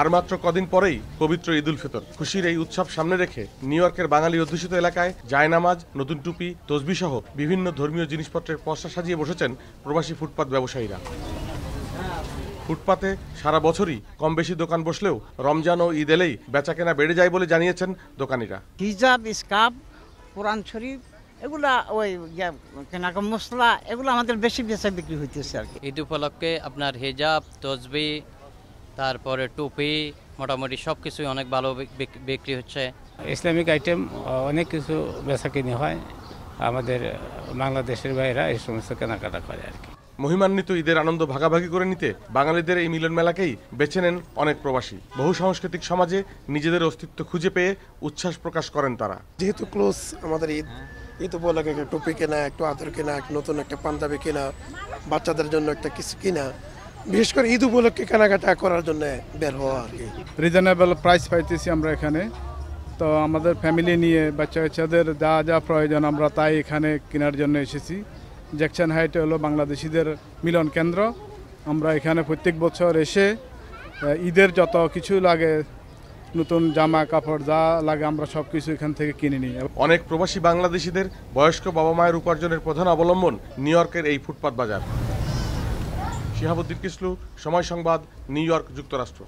আর মাত্র কদিন পরেই পবিত্র ঈদুল ফিতর খুশির এই উৎসব সামনে রেখে নিউ ইয়র্কের বাঙালি অধ্যুষিত এলাকায় জায়নামাজ নতুন টুপি তসবি সহ বিভিন্ন ধর্মীয় জিনিসপত্রের পশা সাজিয়ে বসেছেন প্রবাসী ফুটপাত ব্যবসায়ীরা ফুটপাতে সারা বছরই কম বেশি দোকান বসলেও রমজান ও ঈদ এলেই বেচাকেনা বেড়ে যায় বলে জানিয়েছেন দোকানিরা হিজাব স্কাপ কোরআন শরীফ এগুলা ওই কেনাকা মশলা এগুলো আমাদের বেশি বেচা বিক্রি হইতেছে আর কি ঈদ উপলক্ষে আপনার হেজাব তসবি তারপরে টুপি মোটামুটি সব কিছুই অনেক ভালো বিক্রি হচ্ছে ইসলামিক আইটেম অনেক কিছু বেচা কিনে হয় আমাদের বাংলাদেশের বাইরা এই সমস্ত কেনাকাটা করে আর কি মহিমান্বিত ঈদের আনন্দ ভাগাভাগি করে নিতে বাঙালিদের এই মিলন মেলাকেই বেছে নেন অনেক প্রবাসী বহু সাংস্কৃতিক সমাজে নিজেদের অস্তিত্ব খুঁজে পেয়ে উচ্ছ্বাস প্রকাশ করেন তারা যেহেতু ক্লোজ আমাদের ঈদ ঈদ উপলক্ষে বলা একটা টুপি কেনা একটু আদর কেনা এক নতুন একটা পাঞ্জাবি কেনা বাচ্চাদের জন্য একটা কিছু কেনা বিশেষ করে ঈদ উপলক্ষে কেনাকাটা করার জন্য বের হওয়া আর কি রিজনেবল প্রাইস পাইতেছি আমরা এখানে তো আমাদের ফ্যামিলি নিয়ে বাচ্চা বাচ্চাদের যা যা প্রয়োজন আমরা তাই এখানে কেনার জন্য এসেছি জ্যাকশন হাইট হলো বাংলাদেশিদের মিলন কেন্দ্র আমরা এখানে প্রত্যেক বছর এসে ঈদের যত কিছু লাগে নতুন জামা কাপড় যা লাগে আমরা সব কিছু এখান থেকে কিনে নিই অনেক প্রবাসী বাংলাদেশিদের বয়স্ক বাবা মায়ের উপার্জনের প্রধান অবলম্বন নিউ ইয়র্কের এই ফুটপাত বাজার শিহাবুদ্দিন কিসলু সময় সংবাদ নিউ ইয়র্ক যুক্তরাষ্ট্র